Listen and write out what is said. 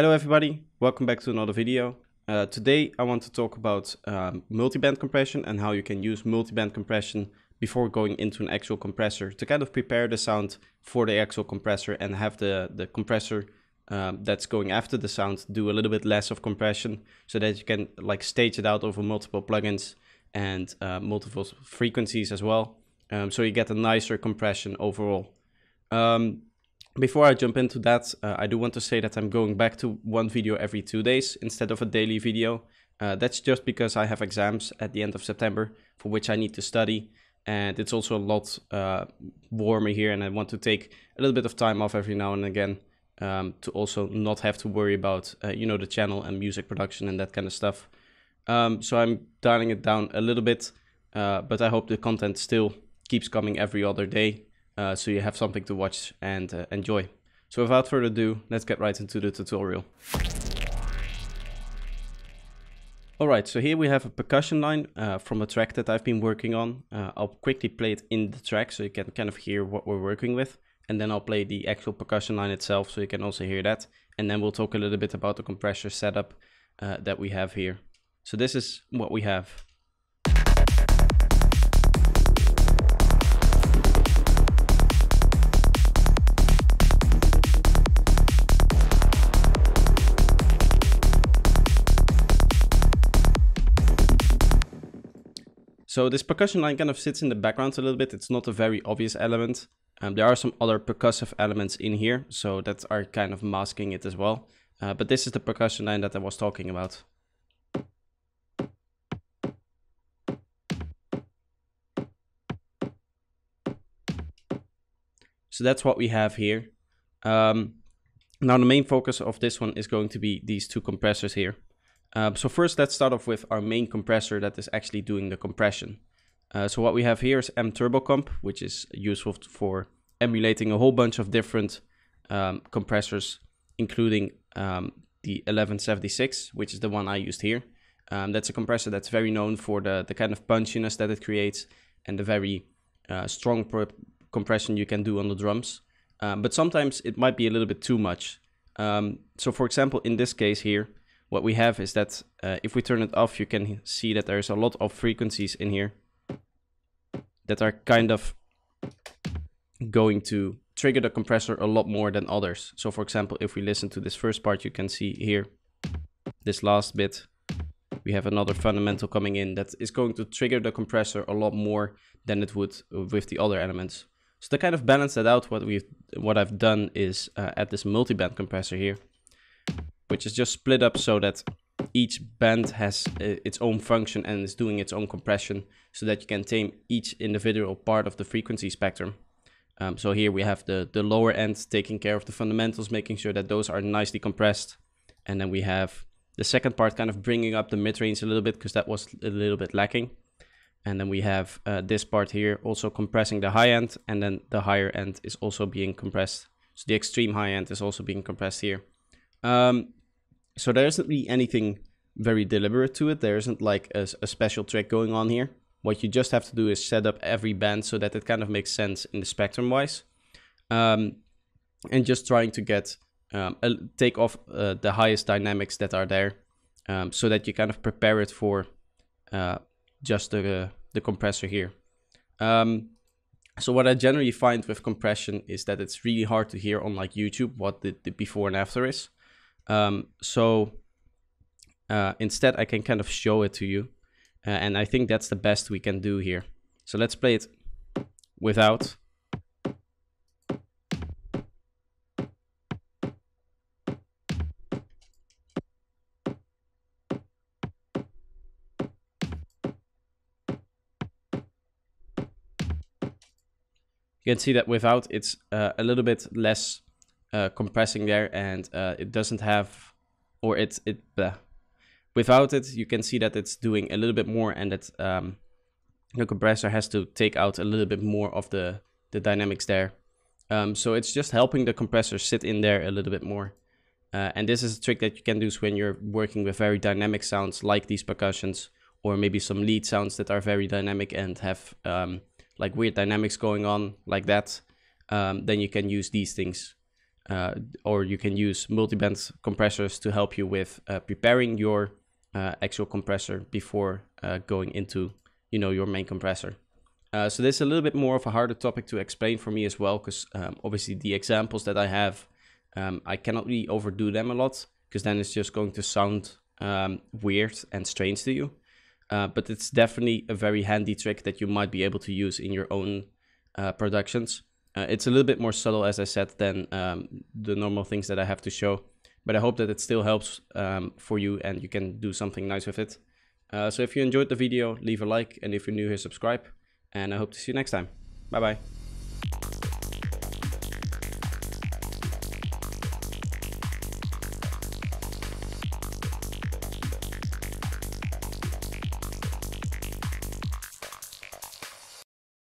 Hello everybody, welcome back to another video. Uh, today I want to talk about um, multi-band compression and how you can use multi-band compression before going into an actual compressor to kind of prepare the sound for the actual compressor and have the, the compressor um, that's going after the sound do a little bit less of compression so that you can like stage it out over multiple plugins and uh, multiple frequencies as well. Um, so you get a nicer compression overall. Um, before I jump into that, uh, I do want to say that I'm going back to one video every two days instead of a daily video. Uh, that's just because I have exams at the end of September for which I need to study. And it's also a lot uh, warmer here and I want to take a little bit of time off every now and again um, to also not have to worry about, uh, you know, the channel and music production and that kind of stuff. Um, so I'm dialing it down a little bit, uh, but I hope the content still keeps coming every other day uh, so you have something to watch and uh, enjoy. So without further ado, let's get right into the tutorial. Alright, so here we have a percussion line uh, from a track that I've been working on. Uh, I'll quickly play it in the track so you can kind of hear what we're working with. And then I'll play the actual percussion line itself so you can also hear that. And then we'll talk a little bit about the compressor setup uh, that we have here. So this is what we have. So this percussion line kind of sits in the background a little bit. It's not a very obvious element. Um, there are some other percussive elements in here, so that are kind of masking it as well. Uh, but this is the percussion line that I was talking about. So that's what we have here. Um, now the main focus of this one is going to be these two compressors here. Uh, so first, let's start off with our main compressor that is actually doing the compression. Uh, so what we have here is M Turbo Comp, which is useful for emulating a whole bunch of different um, compressors, including um, the 1176, which is the one I used here. Um, that's a compressor that's very known for the, the kind of punchiness that it creates and the very uh, strong compression you can do on the drums. Um, but sometimes it might be a little bit too much. Um, so for example, in this case here, what we have is that uh, if we turn it off, you can see that there's a lot of frequencies in here that are kind of going to trigger the compressor a lot more than others. So for example, if we listen to this first part, you can see here, this last bit, we have another fundamental coming in that is going to trigger the compressor a lot more than it would with the other elements. So to kind of balance that out, what we've what I've done is uh, this multi-band compressor here, which is just split up so that each band has uh, its own function and is doing its own compression so that you can tame each individual part of the frequency spectrum. Um, so here we have the, the lower end taking care of the fundamentals, making sure that those are nicely compressed. And then we have the second part kind of bringing up the mid range a little bit because that was a little bit lacking. And then we have uh, this part here also compressing the high end and then the higher end is also being compressed. So the extreme high end is also being compressed here. Um, so there isn't really anything very deliberate to it. There isn't like a, a special trick going on here. What you just have to do is set up every band so that it kind of makes sense in the spectrum wise. Um, and just trying to get um, a, take off uh, the highest dynamics that are there um, so that you kind of prepare it for uh, just the, the compressor here. Um, so what I generally find with compression is that it's really hard to hear on like YouTube what the, the before and after is. Um, so uh, instead, I can kind of show it to you. Uh, and I think that's the best we can do here. So let's play it without. You can see that without it's uh, a little bit less uh, compressing there and uh, it doesn't have or it's it without it you can see that it's doing a little bit more and that um, the compressor has to take out a little bit more of the the dynamics there um, so it's just helping the compressor sit in there a little bit more uh, and this is a trick that you can do when you're working with very dynamic sounds like these percussions or maybe some lead sounds that are very dynamic and have um, like weird dynamics going on like that um, then you can use these things uh, or you can use multi-band compressors to help you with uh, preparing your uh, actual compressor before uh, going into you know your main compressor. Uh, so this is a little bit more of a harder topic to explain for me as well because um, obviously the examples that I have um, I cannot really overdo them a lot because then it's just going to sound um, weird and strange to you. Uh, but it's definitely a very handy trick that you might be able to use in your own productions. Uh, it's a little bit more subtle, as I said, than um, the normal things that I have to show, but I hope that it still helps um, for you and you can do something nice with it. Uh, so if you enjoyed the video, leave a like, and if you're new here, subscribe, and I hope to see you next time. Bye-bye.